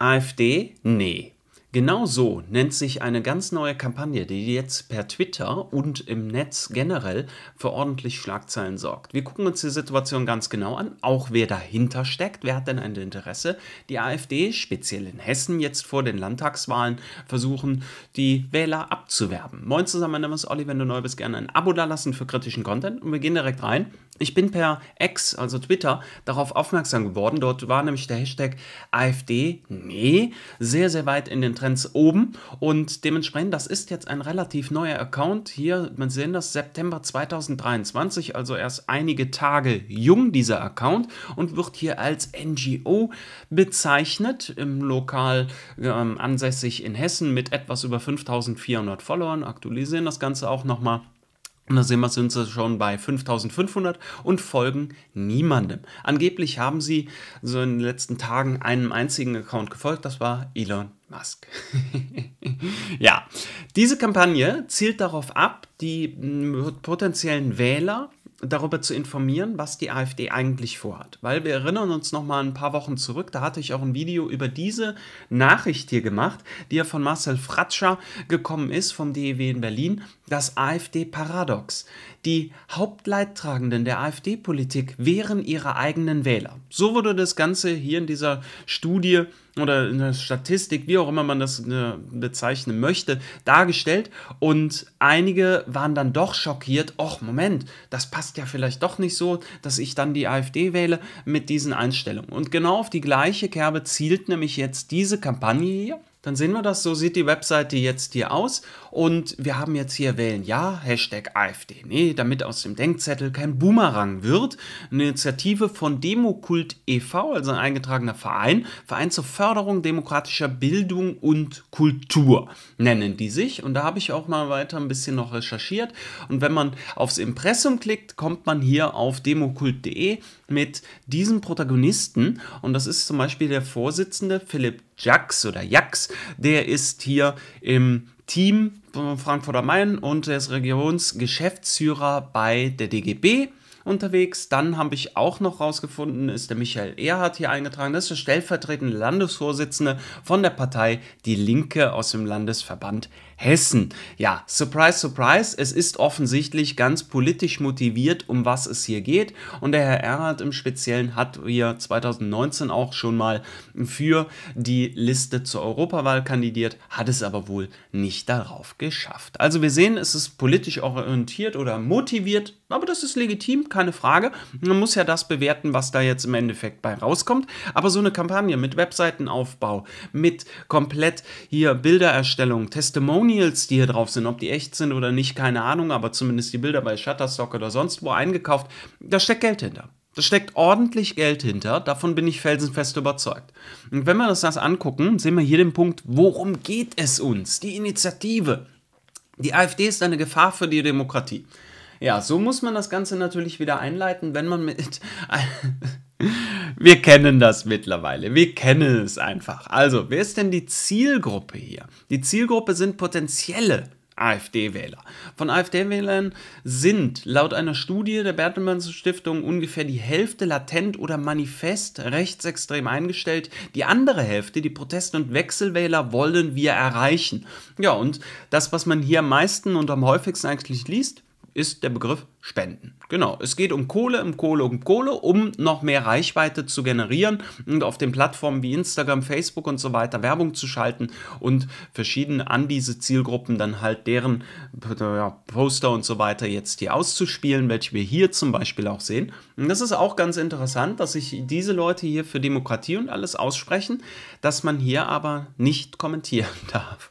AfD? Nee. Genau so nennt sich eine ganz neue Kampagne, die jetzt per Twitter und im Netz generell für ordentlich Schlagzeilen sorgt. Wir gucken uns die Situation ganz genau an, auch wer dahinter steckt, wer hat denn ein Interesse. Die AfD, speziell in Hessen, jetzt vor den Landtagswahlen versuchen, die Wähler abzuwerben. Moin zusammen, mein Name ist Olli, wenn du neu bist, gerne ein Abo da lassen für kritischen Content und wir gehen direkt rein ich bin per X, also Twitter, darauf aufmerksam geworden. Dort war nämlich der Hashtag AfD, nee, sehr, sehr weit in den Trends oben. Und dementsprechend, das ist jetzt ein relativ neuer Account. Hier, man sehen das, September 2023, also erst einige Tage jung, dieser Account. Und wird hier als NGO bezeichnet, im Lokal ähm, ansässig in Hessen mit etwas über 5400 Followern. Aktualisieren das Ganze auch nochmal. Und da sehen wir, sind sie schon bei 5500 und folgen niemandem. Angeblich haben sie so in den letzten Tagen einem einzigen Account gefolgt, das war Elon Musk. ja, diese Kampagne zielt darauf ab, die potenziellen Wähler darüber zu informieren, was die AfD eigentlich vorhat. Weil wir erinnern uns noch mal ein paar Wochen zurück, da hatte ich auch ein Video über diese Nachricht hier gemacht, die ja von Marcel Fratscher gekommen ist vom DEW in Berlin, das AfD-Paradox. Die Hauptleidtragenden der AfD-Politik wären ihre eigenen Wähler. So wurde das Ganze hier in dieser Studie oder in der Statistik, wie auch immer man das äh, bezeichnen möchte, dargestellt. Und einige waren dann doch schockiert, ach Moment, das passt ja vielleicht doch nicht so, dass ich dann die AfD wähle mit diesen Einstellungen. Und genau auf die gleiche Kerbe zielt nämlich jetzt diese Kampagne hier dann sehen wir das. So sieht die Webseite jetzt hier aus. Und wir haben jetzt hier Wählen Ja, Hashtag AfD Nee, damit aus dem Denkzettel kein Boomerang wird. Eine Initiative von Demokult e.V., also ein eingetragener Verein, Verein zur Förderung demokratischer Bildung und Kultur, nennen die sich. Und da habe ich auch mal weiter ein bisschen noch recherchiert. Und wenn man aufs Impressum klickt, kommt man hier auf demokult.de mit diesem Protagonisten. Und das ist zum Beispiel der Vorsitzende Philipp Jax oder Jax. Der ist hier im Team von Frankfurt am Main und der ist Regionsgeschäftsführer bei der DGB unterwegs. Dann habe ich auch noch rausgefunden, ist der Michael Erhardt hier eingetragen. Das ist der stellvertretende Landesvorsitzende von der Partei Die Linke aus dem Landesverband Hessen. Ja, surprise, surprise, es ist offensichtlich ganz politisch motiviert, um was es hier geht. Und der Herr Erhard im Speziellen hat hier 2019 auch schon mal für die Liste zur Europawahl kandidiert, hat es aber wohl nicht darauf geschafft. Also wir sehen, es ist politisch orientiert oder motiviert, aber das ist legitim, keine Frage. Man muss ja das bewerten, was da jetzt im Endeffekt bei rauskommt. Aber so eine Kampagne mit Webseitenaufbau, mit komplett hier Bildererstellung, Testimonial, Testimonials, die hier drauf sind, ob die echt sind oder nicht, keine Ahnung, aber zumindest die Bilder bei Shutterstock oder sonst wo eingekauft, da steckt Geld hinter. Da steckt ordentlich Geld hinter, davon bin ich felsenfest überzeugt. Und wenn wir uns das angucken, sehen wir hier den Punkt, worum geht es uns? Die Initiative. Die AfD ist eine Gefahr für die Demokratie. Ja, so muss man das Ganze natürlich wieder einleiten, wenn man mit. Wir kennen das mittlerweile. Wir kennen es einfach. Also, wer ist denn die Zielgruppe hier? Die Zielgruppe sind potenzielle AfD-Wähler. Von AfD-Wählern sind laut einer Studie der Bertelmann Stiftung ungefähr die Hälfte latent oder manifest rechtsextrem eingestellt. Die andere Hälfte, die Protest- und Wechselwähler, wollen wir erreichen. Ja, und das, was man hier am meisten und am häufigsten eigentlich liest, ist der Begriff Spenden. Genau, es geht um Kohle, um Kohle, um Kohle, um noch mehr Reichweite zu generieren und auf den Plattformen wie Instagram, Facebook und so weiter Werbung zu schalten und verschiedene an diese Zielgruppen dann halt deren Poster und so weiter jetzt hier auszuspielen, welche wir hier zum Beispiel auch sehen. Und das ist auch ganz interessant, dass sich diese Leute hier für Demokratie und alles aussprechen, dass man hier aber nicht kommentieren darf.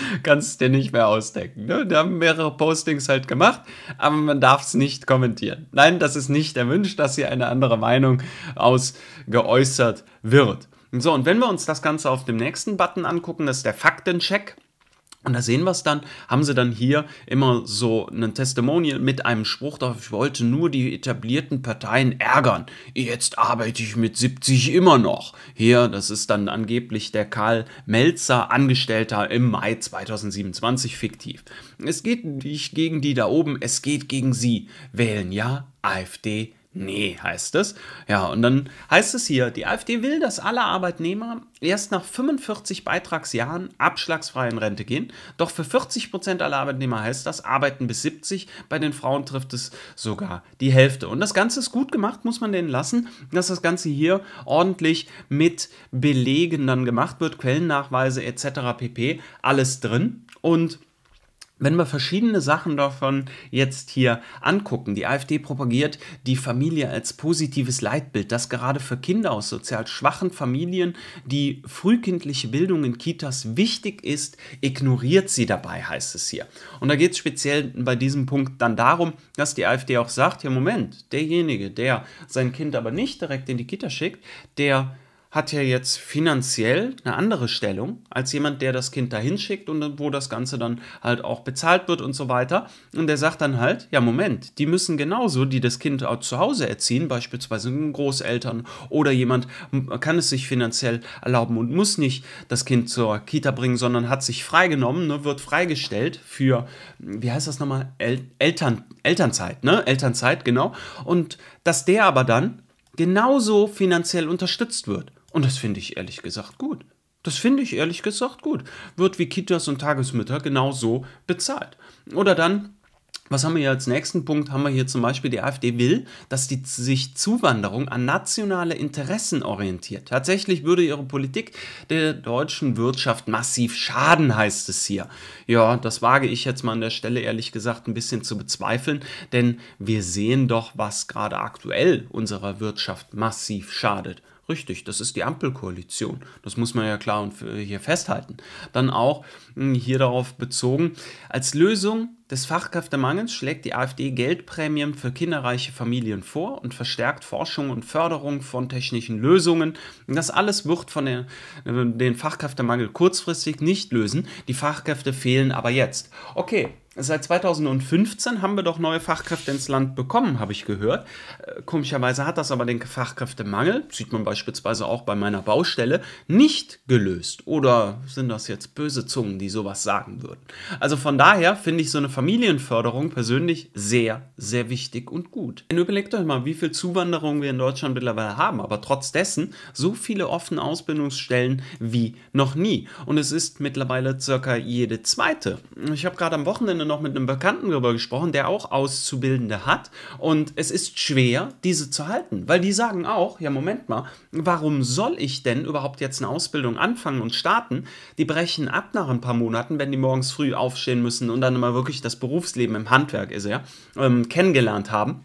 kannst dir nicht mehr ausdenken. Ne? Da haben mehrere Postings halt gemacht, aber man darf es nicht kommentieren. Nein, das ist nicht erwünscht, dass hier eine andere Meinung ausgeäußert wird. So, und wenn wir uns das Ganze auf dem nächsten Button angucken, das ist der Faktencheck. Und da sehen wir es dann, haben sie dann hier immer so ein Testimonial mit einem Spruch darauf, ich wollte nur die etablierten Parteien ärgern. Jetzt arbeite ich mit 70 immer noch. Hier, das ist dann angeblich der Karl Melzer, Angestellter im Mai 2027, fiktiv. Es geht nicht gegen die da oben, es geht gegen sie. Wählen ja, AfD Nee, heißt es. Ja, und dann heißt es hier, die AfD will, dass alle Arbeitnehmer erst nach 45 Beitragsjahren abschlagsfrei in Rente gehen. Doch für 40 Prozent aller Arbeitnehmer heißt das, arbeiten bis 70. Bei den Frauen trifft es sogar die Hälfte. Und das Ganze ist gut gemacht, muss man denen lassen, dass das Ganze hier ordentlich mit Belegen dann gemacht wird, Quellennachweise etc. pp. Alles drin. Und wenn wir verschiedene Sachen davon jetzt hier angucken, die AfD propagiert die Familie als positives Leitbild, dass gerade für Kinder aus sozial schwachen Familien die frühkindliche Bildung in Kitas wichtig ist, ignoriert sie dabei, heißt es hier. Und da geht es speziell bei diesem Punkt dann darum, dass die AfD auch sagt, ja Moment, derjenige, der sein Kind aber nicht direkt in die Kita schickt, der hat ja jetzt finanziell eine andere Stellung als jemand, der das Kind dahin schickt und wo das Ganze dann halt auch bezahlt wird und so weiter. Und der sagt dann halt, ja Moment, die müssen genauso, die das Kind auch zu Hause erziehen, beispielsweise Großeltern oder jemand kann es sich finanziell erlauben und muss nicht das Kind zur Kita bringen, sondern hat sich freigenommen, ne, wird freigestellt für, wie heißt das nochmal, El Eltern, Elternzeit, ne? Elternzeit, genau. Und dass der aber dann genauso finanziell unterstützt wird. Und das finde ich ehrlich gesagt gut. Das finde ich ehrlich gesagt gut. Wird wie Kitas und Tagesmütter genauso bezahlt. Oder dann was haben wir hier als nächsten Punkt? Haben wir hier zum Beispiel, die AfD will, dass die sich Zuwanderung an nationale Interessen orientiert. Tatsächlich würde ihre Politik der deutschen Wirtschaft massiv schaden, heißt es hier. Ja, das wage ich jetzt mal an der Stelle ehrlich gesagt ein bisschen zu bezweifeln, denn wir sehen doch, was gerade aktuell unserer Wirtschaft massiv schadet. Richtig, das ist die Ampelkoalition. Das muss man ja klar und äh, hier festhalten. Dann auch hm, hier darauf bezogen, als Lösung des Fachkräftemangels schlägt die AfD Geldprämien für kinderreiche Familien vor und verstärkt Forschung und Förderung von technischen Lösungen. Das alles wird von der, äh, den Fachkräftemangel kurzfristig nicht lösen. Die Fachkräfte fehlen aber jetzt. Okay, seit 2015 haben wir doch neue Fachkräfte ins Land bekommen, habe ich gehört. Äh, komischerweise hat das aber den Fachkräftemangel, sieht man beispielsweise auch bei meiner Baustelle, nicht gelöst. Oder sind das jetzt böse Zungen, die sowas sagen würden? Also von daher finde ich so eine Familienförderung persönlich sehr, sehr wichtig und gut. Denn überlegt euch mal, wie viel Zuwanderung wir in Deutschland mittlerweile haben, aber trotz dessen so viele offene Ausbildungsstellen wie noch nie. Und es ist mittlerweile circa jede zweite. Ich habe gerade am Wochenende noch mit einem Bekannten darüber gesprochen, der auch Auszubildende hat. Und es ist schwer, diese zu halten, weil die sagen auch, ja Moment mal, warum soll ich denn überhaupt jetzt eine Ausbildung anfangen und starten? Die brechen ab nach ein paar Monaten, wenn die morgens früh aufstehen müssen und dann immer wirklich das das Berufsleben im Handwerk ist ja, ähm, kennengelernt haben.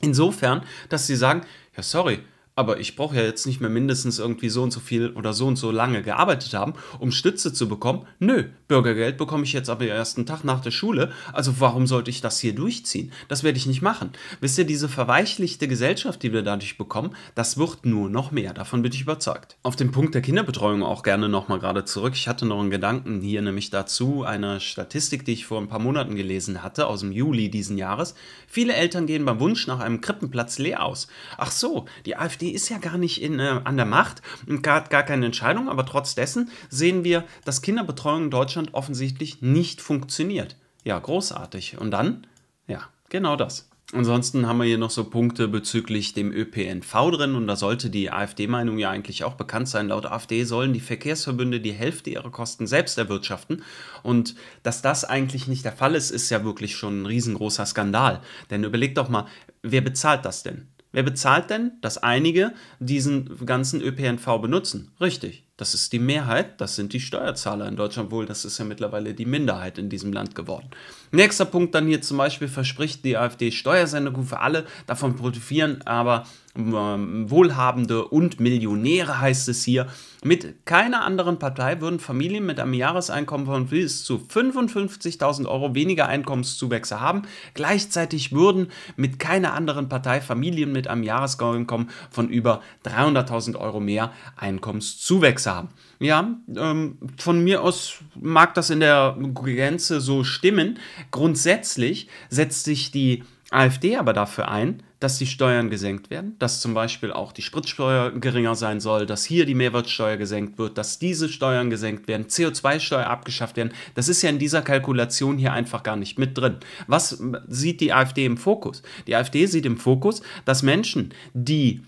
Insofern, dass sie sagen, ja sorry, aber ich brauche ja jetzt nicht mehr mindestens irgendwie so und so viel oder so und so lange gearbeitet haben, um Stütze zu bekommen. Nö, Bürgergeld bekomme ich jetzt aber am ersten Tag nach der Schule. Also warum sollte ich das hier durchziehen? Das werde ich nicht machen. Wisst ihr, diese verweichlichte Gesellschaft, die wir dadurch bekommen, das wird nur noch mehr. Davon bin ich überzeugt. Auf den Punkt der Kinderbetreuung auch gerne nochmal gerade zurück. Ich hatte noch einen Gedanken hier nämlich dazu, einer Statistik, die ich vor ein paar Monaten gelesen hatte, aus dem Juli diesen Jahres. Viele Eltern gehen beim Wunsch nach einem Krippenplatz leer aus. Ach so, die AfD die ist ja gar nicht in, äh, an der Macht und hat gar keine Entscheidung, aber trotz dessen sehen wir, dass Kinderbetreuung in Deutschland offensichtlich nicht funktioniert. Ja, großartig. Und dann? Ja, genau das. Ansonsten haben wir hier noch so Punkte bezüglich dem ÖPNV drin und da sollte die AfD-Meinung ja eigentlich auch bekannt sein. Laut AfD sollen die Verkehrsverbünde die Hälfte ihrer Kosten selbst erwirtschaften und dass das eigentlich nicht der Fall ist, ist ja wirklich schon ein riesengroßer Skandal. Denn überlegt doch mal, wer bezahlt das denn? Wer bezahlt denn, dass einige diesen ganzen ÖPNV benutzen? Richtig, das ist die Mehrheit, das sind die Steuerzahler in Deutschland wohl, das ist ja mittlerweile die Minderheit in diesem Land geworden. Nächster Punkt dann hier zum Beispiel verspricht die AfD Steuersendungen für alle, davon profitieren aber ähm, Wohlhabende und Millionäre heißt es hier. Mit keiner anderen Partei würden Familien mit einem Jahreseinkommen von bis zu 55.000 Euro weniger Einkommenszuwächse haben. Gleichzeitig würden mit keiner anderen Partei Familien mit einem Jahreseinkommen von über 300.000 Euro mehr Einkommenszuwächse haben. Ja, ähm, von mir aus mag das in der Grenze so stimmen. Grundsätzlich setzt sich die AfD aber dafür ein, dass die Steuern gesenkt werden, dass zum Beispiel auch die Spritsteuer geringer sein soll, dass hier die Mehrwertsteuer gesenkt wird, dass diese Steuern gesenkt werden, CO2-Steuer abgeschafft werden. Das ist ja in dieser Kalkulation hier einfach gar nicht mit drin. Was sieht die AfD im Fokus? Die AfD sieht im Fokus, dass Menschen, die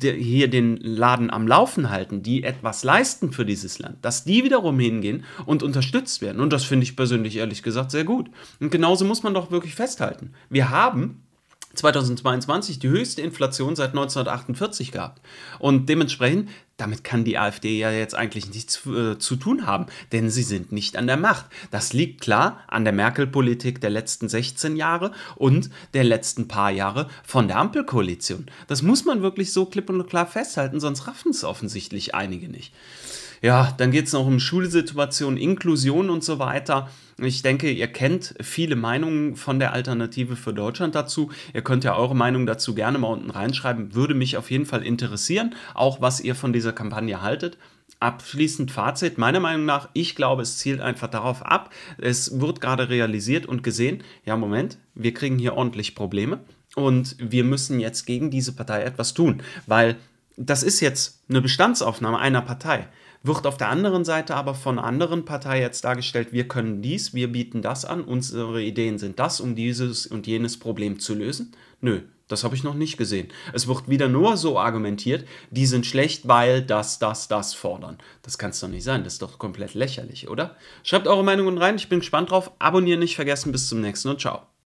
hier den Laden am Laufen halten, die etwas leisten für dieses Land, dass die wiederum hingehen und unterstützt werden. Und das finde ich persönlich ehrlich gesagt sehr gut. Und genauso muss man doch wirklich festhalten. Wir haben 2022 die höchste Inflation seit 1948 gehabt. Und dementsprechend damit kann die AfD ja jetzt eigentlich nichts äh, zu tun haben, denn sie sind nicht an der Macht. Das liegt klar an der Merkel-Politik der letzten 16 Jahre und der letzten paar Jahre von der Ampelkoalition. Das muss man wirklich so klipp und klar festhalten, sonst raffen es offensichtlich einige nicht. Ja, dann geht es noch um Schulsituation, Inklusion und so weiter. Ich denke, ihr kennt viele Meinungen von der Alternative für Deutschland dazu. Ihr könnt ja eure Meinung dazu gerne mal unten reinschreiben. Würde mich auf jeden Fall interessieren, auch was ihr von dieser Kampagne haltet. Abschließend Fazit, meiner Meinung nach, ich glaube, es zielt einfach darauf ab. Es wird gerade realisiert und gesehen, ja, Moment, wir kriegen hier ordentlich Probleme und wir müssen jetzt gegen diese Partei etwas tun, weil das ist jetzt eine Bestandsaufnahme einer Partei wird auf der anderen Seite aber von anderen Parteien jetzt dargestellt, wir können dies, wir bieten das an, unsere Ideen sind das, um dieses und jenes Problem zu lösen. Nö, das habe ich noch nicht gesehen. Es wird wieder nur so argumentiert, die sind schlecht, weil das, das, das fordern. Das kann es doch nicht sein. Das ist doch komplett lächerlich, oder? Schreibt eure Meinungen rein. Ich bin gespannt drauf. Abonnieren nicht vergessen. Bis zum nächsten und ciao.